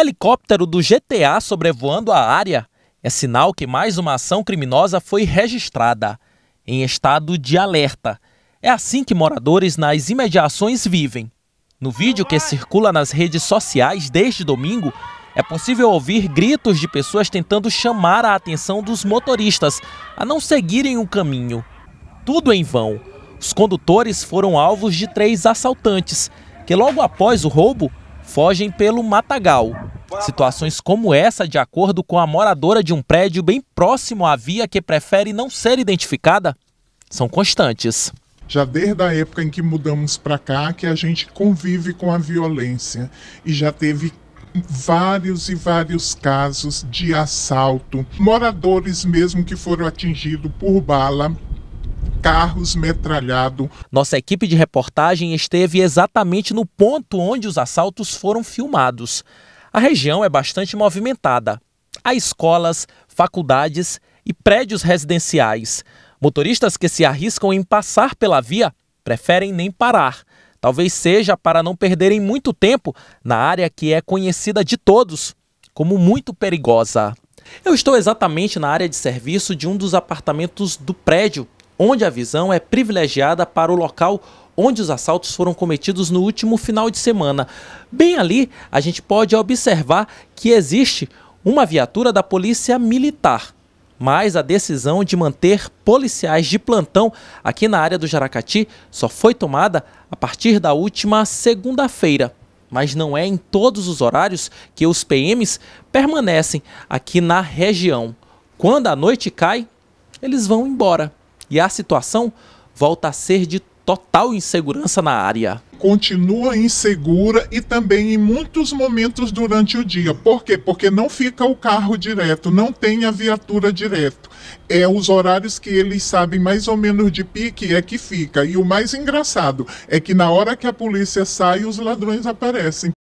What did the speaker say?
Helicóptero do GTA sobrevoando a área é sinal que mais uma ação criminosa foi registrada, em estado de alerta. É assim que moradores nas imediações vivem. No vídeo que circula nas redes sociais desde domingo, é possível ouvir gritos de pessoas tentando chamar a atenção dos motoristas a não seguirem o caminho. Tudo em vão. Os condutores foram alvos de três assaltantes, que logo após o roubo fogem pelo matagal. Situações como essa, de acordo com a moradora de um prédio bem próximo à via que prefere não ser identificada, são constantes. Já desde a época em que mudamos para cá, que a gente convive com a violência e já teve vários e vários casos de assalto. Moradores mesmo que foram atingidos por bala carros metralhados. Nossa equipe de reportagem esteve exatamente no ponto onde os assaltos foram filmados. A região é bastante movimentada. Há escolas, faculdades e prédios residenciais. Motoristas que se arriscam em passar pela via preferem nem parar. Talvez seja para não perderem muito tempo na área que é conhecida de todos como muito perigosa. Eu estou exatamente na área de serviço de um dos apartamentos do prédio onde a visão é privilegiada para o local onde os assaltos foram cometidos no último final de semana. Bem ali, a gente pode observar que existe uma viatura da Polícia Militar, mas a decisão de manter policiais de plantão aqui na área do Jaracati só foi tomada a partir da última segunda-feira. Mas não é em todos os horários que os PMs permanecem aqui na região. Quando a noite cai, eles vão embora e a situação volta a ser de total insegurança na área. Continua insegura e também em muitos momentos durante o dia. Por quê? Porque não fica o carro direto, não tem a viatura direto. É os horários que eles sabem mais ou menos de pique é que fica. E o mais engraçado é que na hora que a polícia sai, os ladrões aparecem.